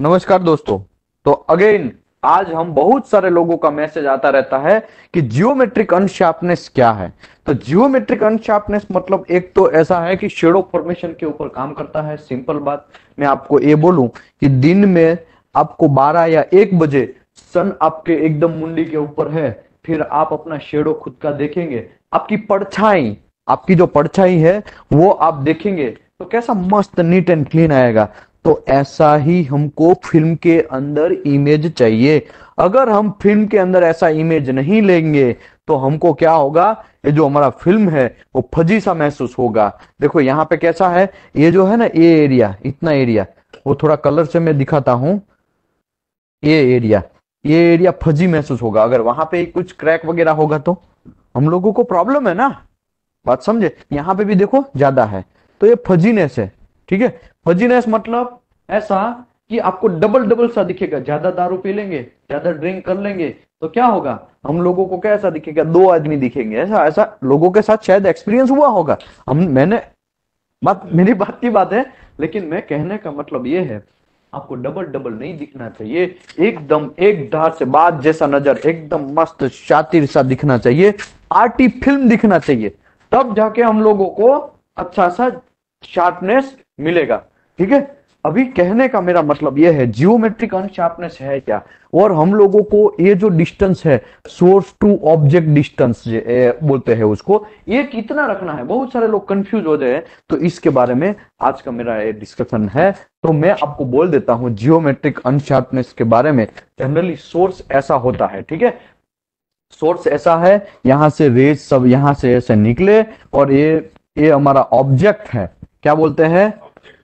नमस्कार दोस्तों तो अगेन आज हम बहुत सारे लोगों का मैसेज आता रहता है कि जियोमेट्रिक अनशार्पनेस क्या है तो जियोमेट्रिक अनशार्पनेस मतलब एक तो ऐसा है कि शेडो फॉर्मेशन के ऊपर काम करता है सिंपल बात मैं आपको ये बोलूं कि दिन में आपको 12 या 1 बजे सन आपके एकदम मुंडी के ऊपर है फिर आप अपना शेडो खुद का देखेंगे आपकी परछाई आपकी जो परछाई है वो आप देखेंगे तो कैसा मस्त नीट एंड क्लीन आएगा तो ऐसा ही हमको फिल्म के अंदर इमेज चाहिए अगर हम फिल्म के अंदर ऐसा इमेज नहीं लेंगे तो हमको क्या होगा ये जो हमारा फिल्म है वो फजी सा महसूस होगा देखो यहाँ पे कैसा है ये जो है ना ये एरिया इतना एरिया वो थोड़ा कलर से मैं दिखाता हूं ये एरिया ये एरिया फजी महसूस होगा अगर वहां पे कुछ क्रैक वगैरह होगा तो हम लोगों को प्रॉब्लम है ना बात समझे यहाँ पे भी देखो ज्यादा है तो ये फजीनेस है ठीक है फजीनेस मतलब ऐसा कि आपको डबल डबल सा दिखेगा ज्यादा दारू पी लेंगे ज्यादा ड्रिंक कर लेंगे तो क्या होगा हम लोगों को कैसा दिखेगा दो आदमी दिखेंगे ऐसा ऐसा लोगों के साथ शायद एक्सपीरियंस हुआ होगा हम मैंने बात मेरी बात की बात है लेकिन मैं कहने का मतलब ये है आपको डबल डबल नहीं दिखना चाहिए एकदम एक धार से बात जैसा नजर एकदम मस्त शातिर सा दिखना चाहिए आर्टी फिल्म दिखना चाहिए तब जाके हम लोगों को अच्छा सा शार्पनेस मिलेगा ठीक है अभी कहने का मेरा मतलब यह है जियोमेट्रिक अनशार्पनेस है क्या और हम लोगों को ये जो डिस्टेंस है सोर्स टू ऑब्जेक्ट डिस्टेंस बोलते हैं उसको ये कितना रखना है बहुत सारे लोग कंफ्यूज हो जाए तो इसके बारे में आज का मेरा ये डिस्कशन है तो मैं आपको बोल देता हूं जियोमेट्रिक अनशार्पनेस के बारे में जनरली सोर्स ऐसा होता है ठीक है सोर्स ऐसा है यहां से रेज सब यहां से ऐसे निकले और ये ये हमारा ऑब्जेक्ट है क्या बोलते हैं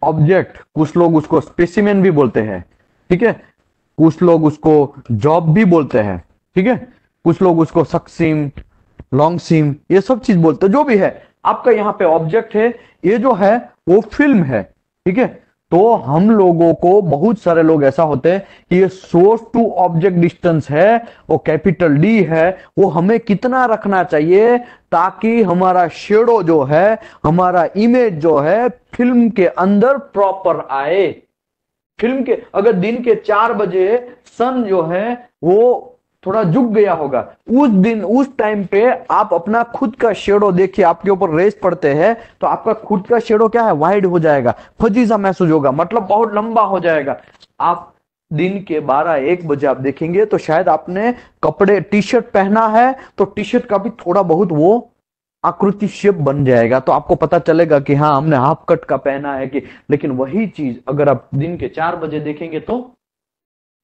ऑब्जेक्ट कुछ लोग उसको स्पेसिमेन भी बोलते हैं ठीक है कुछ लोग उसको जॉब भी बोलते हैं ठीक है कुछ लोग उसको सक्सिम लॉन्ग सिम ये सब चीज बोलते हैं जो भी है आपका यहाँ पे ऑब्जेक्ट है ये जो है वो फिल्म है ठीक है तो हम लोगों को बहुत सारे लोग ऐसा होते हैं कि ये सोर्स टू ऑब्जेक्ट डिस्टेंस है वो कैपिटल डी है वो हमें कितना रखना चाहिए ताकि हमारा शेडो जो है हमारा इमेज जो है फिल्म के अंदर प्रॉपर आए फिल्म के अगर दिन के चार बजे सन जो है वो थोड़ा झुक गया होगा उस दिन उस टाइम पे आप अपना खुद का शेडो देखिए आपके ऊपर रेस पड़ते हैं तो आपका खुद का शेडो क्या है वाइड हो जाएगा फजी सा महसूस होगा मतलब बहुत लंबा हो जाएगा आप दिन के बारह एक बजे आप देखेंगे तो शायद आपने कपड़े टी शर्ट पहना है तो टी शर्ट का भी थोड़ा बहुत वो आकृति शेप बन जाएगा तो आपको पता चलेगा कि हाँ हमने हाफ कट का पहना है कि लेकिन वही चीज अगर आप दिन के चार बजे देखेंगे तो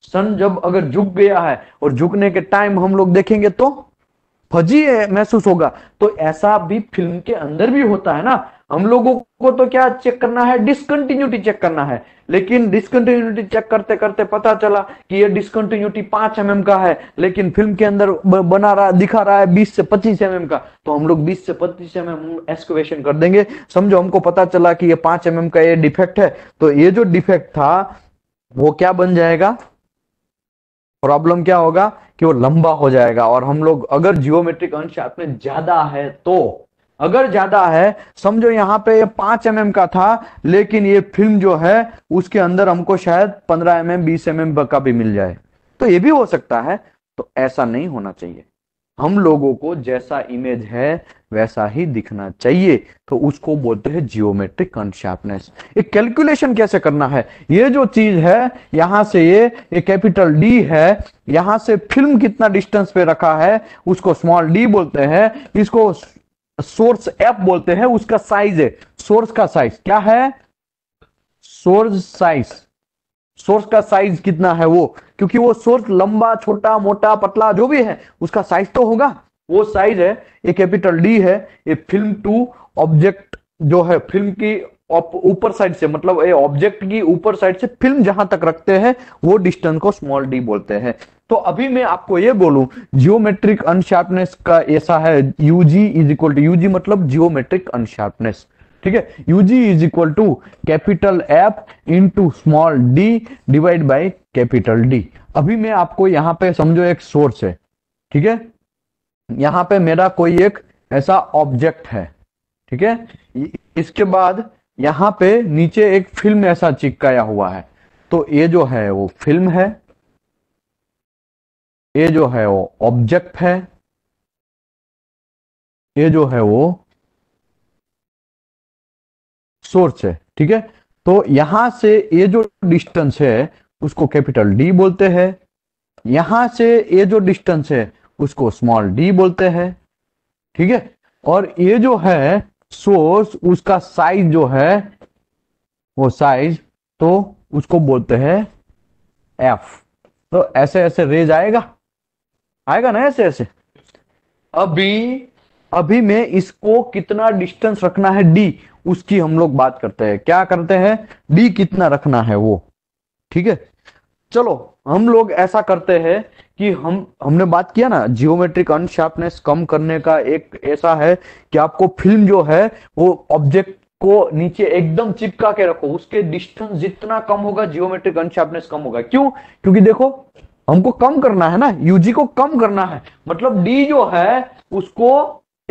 सन जब अगर झुक गया है और झुकने के टाइम हम लोग देखेंगे तो फजी महसूस होगा तो ऐसा भी फिल्म के अंदर भी होता है ना हम लोगों को तो क्या चेक करना है डिस्कंटिन्यूटी चेक करना है लेकिन डिस्कंटिन्यूटी चेक करते करते पता चला कि ये डिस्कंटिन्यूटी पांच एम mm का है लेकिन फिल्म के अंदर बना रहा दिखा रहा है बीस से पच्चीस एम mm का तो हम लोग बीस से पच्चीस एम एम एक्सकवेशन कर देंगे समझो हमको पता चला कि ये पांच एम mm का ये डिफेक्ट है तो ये जो डिफेक्ट था वो क्या बन जाएगा प्रॉब्लम क्या होगा कि वो लंबा हो जाएगा और हम लोग अगर जियोमेट्रिक अंश में ज्यादा है तो अगर ज्यादा है समझो यहाँ पे पांच एम mm का था लेकिन ये फिल्म जो है उसके अंदर हमको शायद पंद्रह एम mm, एम बीस एम mm एम का भी मिल जाए तो ये भी हो सकता है तो ऐसा नहीं होना चाहिए हम लोगों को जैसा इमेज है वैसा ही दिखना चाहिए तो उसको बोलते हैं जियोमेट्रिक अनशार्पनेस एक कैलकुलेशन कैसे करना है ये जो चीज है यहां से ये ये कैपिटल डी है यहां से फिल्म कितना डिस्टेंस पे रखा है उसको स्मॉल डी बोलते हैं इसको सोर्स एफ बोलते हैं उसका साइज है सोर्स का साइज क्या है सोर्स साइज सोर्स का साइज कितना है वो क्योंकि वो सोर्स लंबा छोटा मोटा पतला जो भी है उसका साइज तो होगा वो साइज है ये कैपिटल डी है ये फिल्म टू ऑब्जेक्ट जो है फिल्म की ऊपर साइड से मतलब ये ऑब्जेक्ट की ऊपर साइड से फिल्म जहां तक रखते हैं वो डिस्टेंस को स्मॉल डी बोलते हैं तो अभी मैं आपको ये बोलूं जियोमेट्रिक अनशार्पनेस का ऐसा है UG is equal to UG मतलब जियोमेट्रिक अनशार्पनेस ठीक है UG is equal to capital F into small D divide by capital D अभी मैं आपको यहां पे समझो एक सोर्स है ठीक है यहां पे मेरा कोई एक ऐसा ऑब्जेक्ट है ठीक है इसके बाद यहां पे नीचे एक फिल्म ऐसा चिपकाया हुआ है तो ये जो है वो फिल्म है ये जो है वो ऑब्जेक्ट है ये जो है वो सोर्स है ठीक है तो यहां से ये जो डिस्टेंस है उसको कैपिटल डी बोलते हैं यहां से ये जो डिस्टेंस है उसको स्मॉल डी बोलते हैं ठीक है और ये जो है सोर्स उसका साइज जो है वो साइज तो उसको बोलते हैं एफ तो ऐसे ऐसे रेज आएगा आएगा ना ऐसे ऐसे अभी अभी मैं इसको कितना डिस्टेंस रखना है डी उसकी हम लोग बात करते हैं क्या करते हैं डी कितना रखना है वो ठीक है चलो हम लोग ऐसा करते हैं कि हम हमने बात किया ना जियोमेट्रिक अनशार्पनेस कम करने का एक ऐसा है कि आपको फिल्म जो है वो ऑब्जेक्ट को नीचे एकदम चिपका के रखो उसके डिस्टेंस जितना कम होगा जियोमेट्रिक अनशार्पनेस कम होगा क्यों क्योंकि देखो हमको कम करना है ना यूजी को कम करना है मतलब डी जो है उसको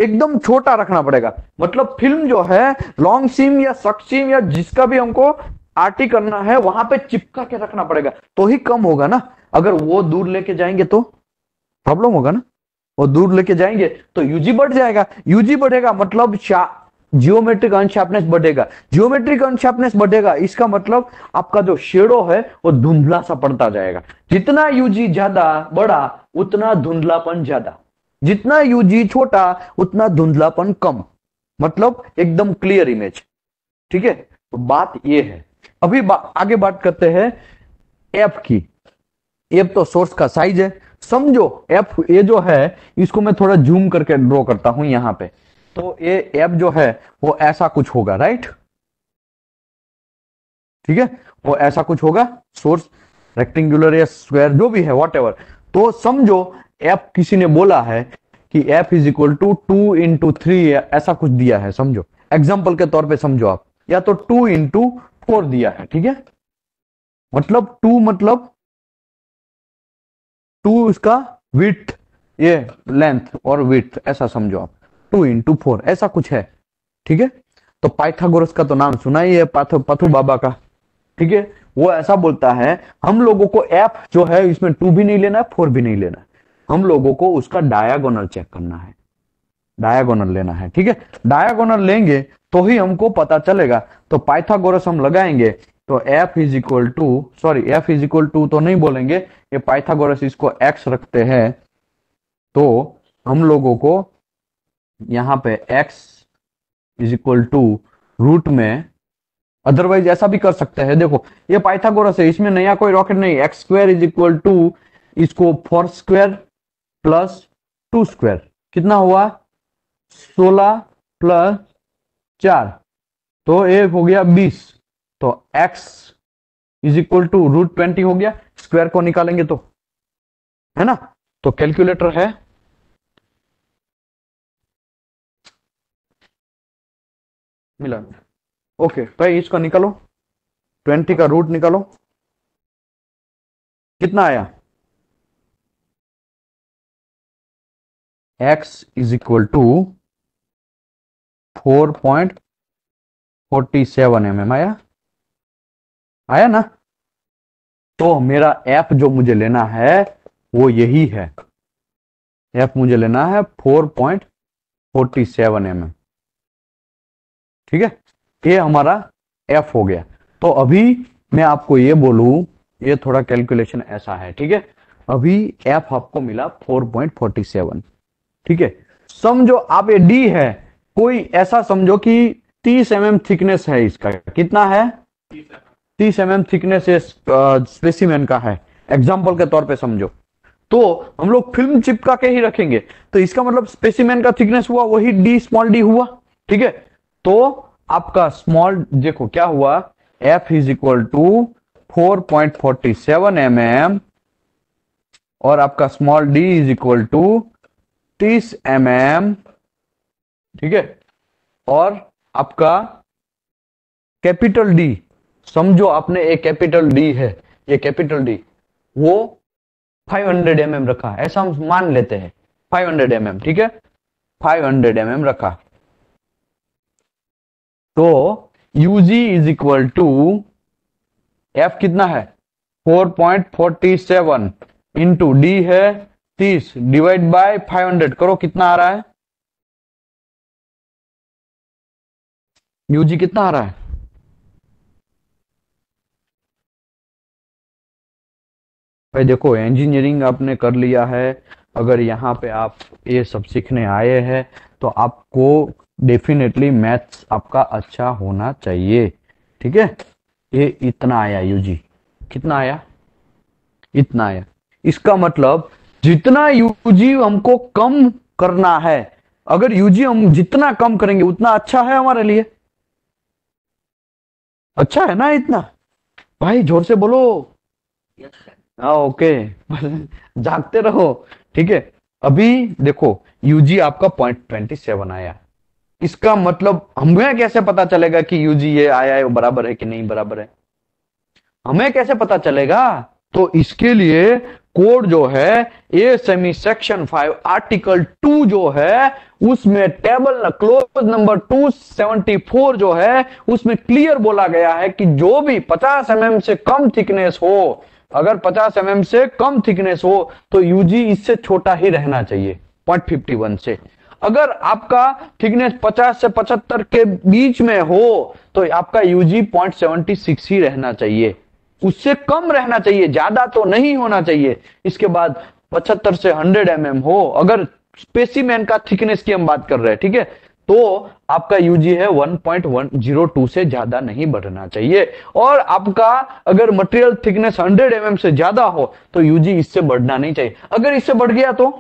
एकदम छोटा रखना पड़ेगा मतलब फिल्म जो है लॉन्ग सीम या शॉर्ट सीम या जिसका भी हमको आरटी करना है वहां पे चिपका के रखना पड़ेगा तो ही कम होगा ना अगर वो दूर लेके जाएंगे तो प्रॉब्लम होगा ना वो दूर लेके जाएंगे तो यूजी बढ़ जाएगा यूजी बढ़ेगा मतलब जियोमेट्रिक अनशार्पनेस बढ़ेगा जियोमेट्रिक अनशार्पनेस बढ़ेगा इसका मतलब आपका जो शेडो है वो धुंधला सा पड़ता जाएगा जितना यूजी ज्यादा बड़ा उतना धुंधलापन ज्यादा जितना यूजी छोटा उतना धुंधलापन कम मतलब एकदम क्लियर इमेज ठीक है तो बात ये है अभी बा, आगे बात करते हैं एफ की एफ तो सोर्स का साइज है समझो एफ ये जो है इसको मैं थोड़ा जूम करके ड्रॉ करता हूं यहां पे तो ये एफ जो है वो ऐसा कुछ होगा राइट ठीक है वो ऐसा कुछ होगा सोर्स रेक्टेंगुलर या स्क्वायर जो भी है वॉट तो समझो एफ किसी ने बोला है कि F is equal to two into three ऐसा कुछ दिया है समझो एग्जाम्पल के तौर पे समझो आप या तो टू इंटू फोर दिया है ठीक है मतलब टू मतलब टू इसका विथ ये लेंथ और विथ ऐसा समझो आप टू इंटू फोर ऐसा कुछ है ठीक है तो पाइथागोरस का तो नाम सुना ही है पाथु पथु बाबा का ठीक है वो ऐसा बोलता है हम लोगों को एफ जो है इसमें टू भी नहीं लेना है फोर भी नहीं लेना है हम लोगों को उसका डायागोनल चेक करना है डायागोनल लेना है ठीक है डायागोनल लेंगे तो ही हमको पता चलेगा तो पाइथागोरस हम लगाएंगे तो f is equal to sorry f is equal to तो नहीं बोलेंगे ये पाइथागोरस इसको x रखते हैं तो हम लोगों को यहां पे x is equal to root में अदरवाइज ऐसा भी कर सकते हैं देखो ये पाइथागोरस है इसमें नया कोई रॉकेट नहीं X square is equal to इसको four square plus two square कितना हुआ सोलह प्लस चार तो ये हो गया बीस तो X is equal to root twenty हो गया स्क्वायर को निकालेंगे तो है ना तो कैलकुलेटर है मिला ओके तो इसका निकालो ट्वेंटी का रूट निकालो कितना आया x is equal to 4.47 mm आया आया ना तो मेरा f जो मुझे लेना है वो यही है f मुझे लेना है 4.47 mm ठीक है ये हमारा f हो गया तो अभी मैं आपको ये बोलूं ये थोड़ा कैलकुलेशन ऐसा है ठीक है अभी f आपको मिला 4.47 ठीक है समझो आप ये डी है कोई ऐसा समझो कि 30 एम mm थिकनेस है इसका कितना है 30 एम एम थिकनेस स्पेसिमेन का है एग्जाम्पल के तौर पे समझो तो हम लोग फिल्म चिपका के ही रखेंगे तो इसका मतलब स्पेसिमेन का थिकनेस हुआ वही डी स्मॉल डी हुआ ठीक है तो आपका स्मॉल देखो क्या हुआ F is equal to four point forty seven M M और आपका small D is equal to 30 M mm, ठीक है और आपका कैपिटल डी समझो आपने एक कैपिटल डी है ये कैपिटल डी वो 500 हंड्रेड mm रखा ऐसा हम मान लेते हैं 500 हंड्रेड mm, ठीक है 500 हंड्रेड mm रखा तो UG is equal to F कितना है 4.47 point forty seven into D है तीस डिवाइड बाय फाइव हंड्रेड करो कितना आ रहा है यूजी कितना आ रहा है भाई देखो इंजीनियरिंग आपने कर लिया है अगर यहाँ पे आप ये सब सीखने आए हैं तो आपको डेफिनेटली मैथ्स आपका अच्छा होना चाहिए ठीक है ये इतना आया यूजी कितना आया इतना आया इसका मतलब जितना यूजी हमको कम करना है अगर यूजी हम जितना कम करेंगे उतना अच्छा है हमारे लिए अच्छा है ना इतना भाई जोर से बोलो हाँ ओके जागते रहो ठीक है अभी देखो यूजी आपका पॉइंट ट्वेंटी सेवन आया इसका मतलब हमें कैसे पता चलेगा कि यूजी ये आया है बराबर है कि नहीं बराबर है हमें कैसे पता चलेगा तो इसके लिए कोड जो है A semi section five article two जो है उसमें table clause number two seventy four जो है उसमें क्लियर बोला गया है कि जो भी पचास एम mm से कम थिकनेस हो अगर पचास एम mm से कम थिकनेस हो तो यूजी इससे छोटा ही रहना चाहिए पॉइंट फिफ्टी वन से अगर आपका थिकनेस पचास से पचहत्तर के बीच में हो तो आपका यूजी पॉइंट सेवेंटी सिक्स ही रहना चाहिए उससे कम रहना चाहिए ज्यादा तो नहीं होना चाहिए इसके बाद पचहत्तर से हंड्रेड एम mm हो अगर स्पेसिमेन का थिकनेस की हम बात कर रहे हैं ठीक है तो आपका यूजी है 1.102 से ज्यादा नहीं बढ़ना चाहिए और आपका अगर मटेरियल थिकनेस 100 एम mm से ज्यादा हो तो यूजी इससे बढ़ना नहीं चाहिए अगर इससे बढ़ गया तो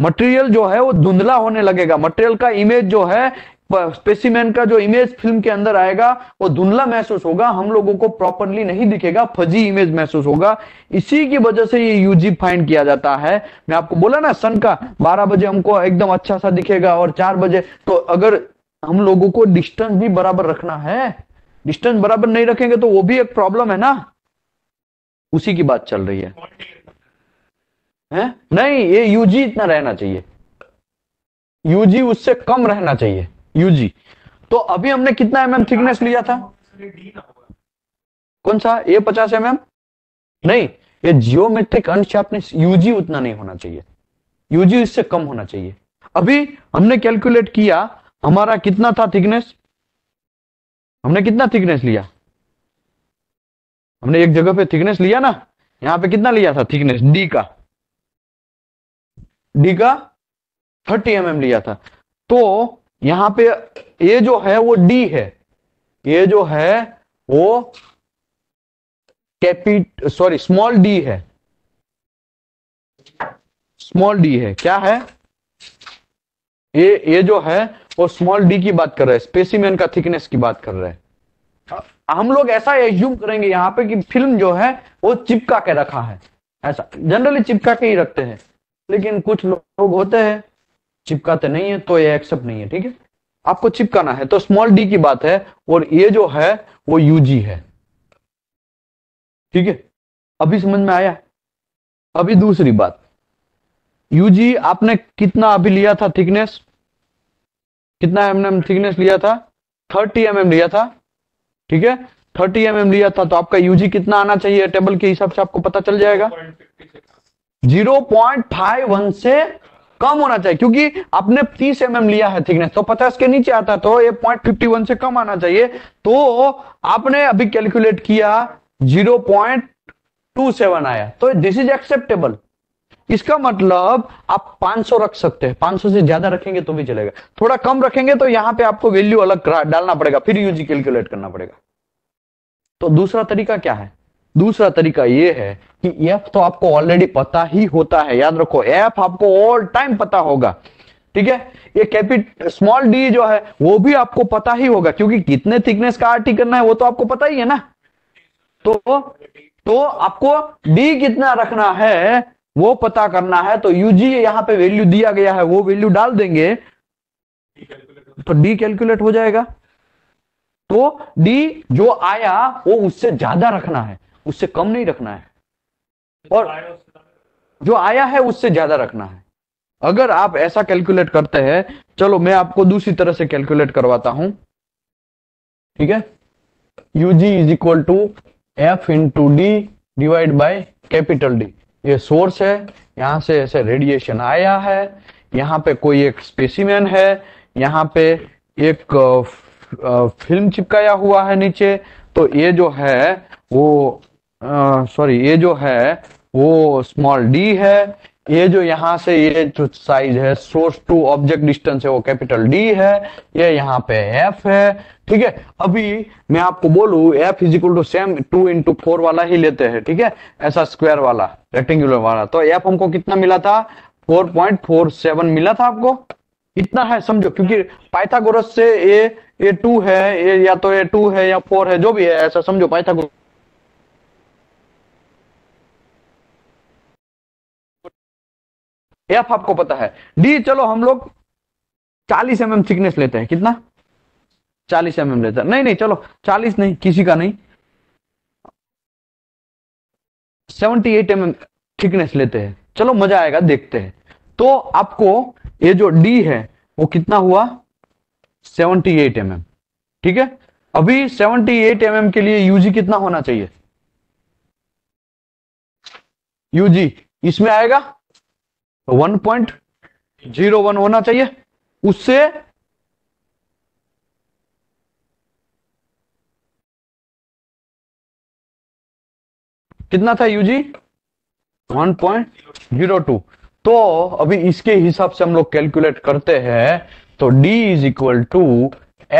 मटेरियल जो है वो धुंधला होने लगेगा मटेरियल का इमेज जो है स्पेसिमेन का जो इमेज फिल्म के अंदर आएगा वो धुंधला महसूस होगा हम लोगों को प्रॉपरली नहीं दिखेगा फजी इमेज महसूस होगा इसी की वजह से ये यूजी फाइंड किया जाता है मैं आपको बोला ना सन का बारह बजे हमको एकदम अच्छा सा दिखेगा और चार बजे तो अगर हम लोगों को डिस्टेंस भी बराबर रखना है डिस्टेंस बराबर नहीं रखेंगे तो वो भी एक प्रॉब्लम है ना उसी की बात चल रही है हैं? नहीं ये यूजी इतना रहना चाहिए यूजी उससे कम रहना चाहिए यूजी तो अभी हमने कितना एमएम थिकनेस लिया था कौन सा ए पचास एमएम नहीं ये जियोमेट्रिक अंश अनशार्पनेस यूजी उतना नहीं होना चाहिए यूजी इससे कम होना चाहिए अभी हमने कैलकुलेट किया हमारा कितना था थिकनेस हमने कितना थिकनेस लिया हमने एक जगह पे थिकनेस लिया ना यहां पे कितना लिया था थिकनेस डी का डी का थर्टी एमएम mm लिया था तो यहां पे ये जो है वो डी है ये जो है वो कैपिट सॉरी स्मॉल डी है स्मॉल डी है क्या है ये ये जो है वो स्मॉल डी की बात कर रहा है स्पेसिमेन का थिकनेस की बात कर रहा है हम लोग ऐसा एज्यूम करेंगे यहाँ पे कि फिल्म जो है वो चिपका के रखा है ऐसा जनरली चिपका के ही रखते हैं लेकिन कुछ लोग होते हैं चिपकाते नहीं है तो ये एक्सेप्ट नहीं है ठीक है आपको चिपकाना है तो स्मॉल डी की बात है और ये जो है वो यूजी है ठीक है अभी समझ में आया अभी दूसरी बात यूजी आपने कितना अभी लिया था थिकनेस कितना एम एम थिकनेस लिया था थर्टी एम एम लिया था ठीक है थर्टी एम एम लिया था तो आपका यूजी कितना आना चाहिए टेबल के हिसाब से आपको पता चल जाएगा जीरो पॉइंट फाइव वन से कम होना चाहिए क्योंकि आपने तीस एम mm लिया है थिकनेस तो पचास के नीचे आता तो ये पॉइंट फिफ्टी वन से कम आना चाहिए तो आपने अभी कैलकुलेट किया जीरो पॉइंट टू सेवन आया तो दिस इज एक्सेप्टेबल इसका मतलब आप 500 रख सकते हैं 500 से ज्यादा रखेंगे तो भी चलेगा थोड़ा कम रखेंगे तो यहां पे आपको वैल्यू अलग डालना पड़ेगा फिर यूजी कैलकुलेट करना पड़ेगा तो दूसरा तरीका क्या है दूसरा तरीका ये है कि एफ तो आपको ऑलरेडी पता ही होता है याद रखो एफ आपको ऑल टाइम पता होगा ठीक है ये कैपिट स्मॉल डी जो है वो भी आपको पता ही होगा क्योंकि कितने थिकनेस का आरटी करना है वो तो आपको पता ही है ना तो तो आपको डी कितना रखना है वो पता करना है तो यूजी यहाँ पे वैल्यू दिया गया है वो वैल्यू डाल देंगे तो डी कैलकुलेट हो जाएगा तो डी जो आया वो उससे ज्यादा रखना है उससे कम नहीं रखना है और जो आया है उससे ज्यादा रखना है अगर आप ऐसा कैलकुलेट करते हैं चलो मैं आपको दूसरी तरह से कैलकुलेट करवाता हूं ठीक है UG is equal to F two D divide by capital D ये सोर्स है यहां से ऐसे रेडिएशन आया है यहाँ पे कोई एक स्पेसिमैन है यहाँ पे एक फिल्म चिपकाया हुआ है नीचे तो ये जो है वो सॉरी ये जो है वो स्मॉल डी है ये जो यहाँ से ये जो साइज है सोर्स टू ऑब्जेक्ट डिस्टेंस है वो कैपिटल डी है ये यहाँ पे एफ है ठीक है अभी मैं आपको बोलू F is equal to same two into four वाला ही लेते हैं ठीक है ऐसा स्क्वायर वाला रेक्टेंगुलर वाला तो एफ हमको कितना मिला था 4.47 मिला था आपको इतना है समझो क्योंकि पाइथागोरस से ये ये टू है ये या तो ये टू है या फोर है जो भी है ऐसा समझो पाइथागोरस एफ आपको पता है डी चलो हम लोग चालीस एम एम थिकनेस लेते हैं कितना चालीस एम एम लेते हैं नहीं नहीं चलो चालीस नहीं किसी का नहीं seventy eight M M thickness लेते हैं चलो मजा आएगा देखते हैं तो आपको ये जो डी है वो कितना हुआ सेवनटी एट एम एम ठीक है अभी सेवनटी एट एम एम के लिए यूजी कितना होना चाहिए यूजी इसमें आएगा तो वन पॉइंट जीरो वन होना चाहिए उससे कितना था यूजी 1.02 तो अभी इसके हिसाब से हम लोग कैलकुलेट करते हैं तो d is equal to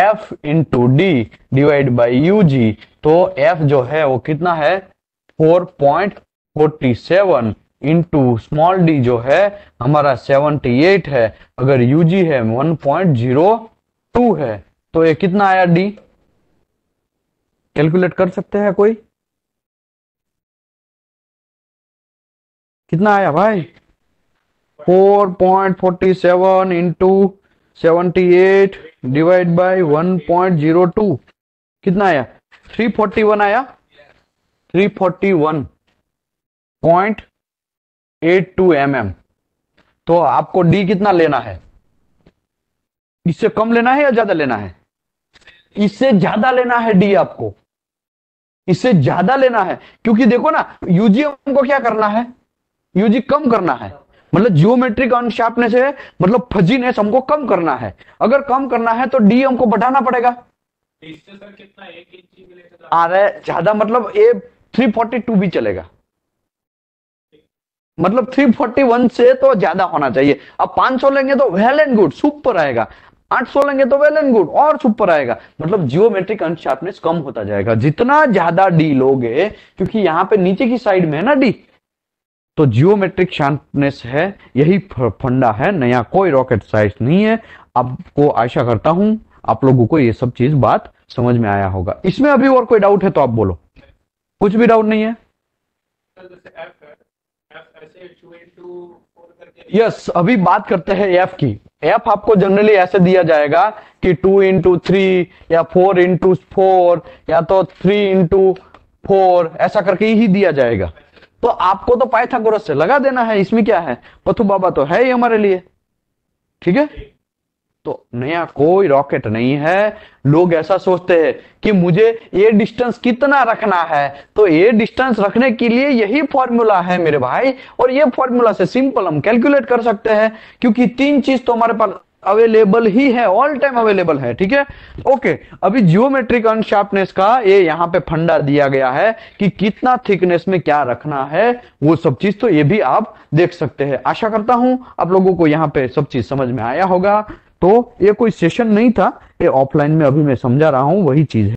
F into D divide by U G तो f जो है वो कितना है 4.47 इंटू स्मॉल डी जो है हमारा 78 है अगर यूजी है 1.02 है तो ये कितना आया डी कैलकुलेट कर सकते हैं कोई कितना आया भाई 4.47 point forty seven into seventy eight divide by one point zero two कितना आया 341 आया 341 point eight two M M तो आपको डी कितना लेना है इससे कम लेना है या ज्यादा लेना है इससे ज्यादा लेना है डी आपको इससे ज्यादा लेना है क्योंकि देखो ना यूजी हमको क्या करना है यूजी कम करना है मतलब जियोमेट्रिक अनशार्पनेस है मतलब फजीनेस हमको कम करना है अगर कम करना है तो डी हमको बढ़ाना पड़ेगा इससे सर कितना एक इंच ज्यादा मतलब ए थ्री फोर्टी टू भी चलेगा मतलब 341 से तो ज्यादा होना चाहिए अब 500 लेंगे तो वेल एंड गुड सुपर आएगा 800 लेंगे तो वेल एंड गुड और सुपर आएगा मतलब जियोमेट्रिक अंश शार्पनेस कम होता जाएगा जितना ज्यादा डी लोगे क्योंकि यहाँ पे नीचे की साइड में है ना डी तो जियोमेट्रिक शार्पनेस है यही फंडा है नया कोई रॉकेट साइंस नहीं है आपको आशा करता हूं आप लोगों को ये सब चीज बात समझ में आया होगा इसमें अभी और कोई डाउट है तो आप बोलो कुछ भी डाउट नहीं है यस अभी बात करते हैं एफ की एफ आपको जनरली ऐसे दिया जाएगा कि टू इंटू थ्री या फोर इंटू फोर या तो थ्री इंटू फोर ऐसा करके ही दिया जाएगा तो आपको तो पाइथागोरस से लगा देना है इसमें क्या है पथु बाबा तो है ही हमारे लिए ठीक है तो नया कोई रॉकेट नहीं है लोग ऐसा सोचते हैं कि मुझे ये डिस्टेंस कितना रखना है तो ये डिस्टेंस रखने के लिए यही फॉर्मूला है मेरे भाई और ये फॉर्मूला से सिंपल हम कैलकुलेट कर सकते हैं क्योंकि तीन चीज तो हमारे पास अवेलेबल ही है ऑल टाइम अवेलेबल है ठीक है ओके अभी जियोमेट्रिक अनशार्पनेस का ये यहाँ पे फंडा दिया गया है कि कितना थिकनेस में क्या रखना है वो सब चीज तो ये भी आप देख सकते हैं आशा करता हूं आप लोगों को यहाँ पे सब चीज समझ में आया होगा तो ये कोई सेशन नहीं था ये ऑफलाइन में अभी मैं समझा रहा हूं वही चीज है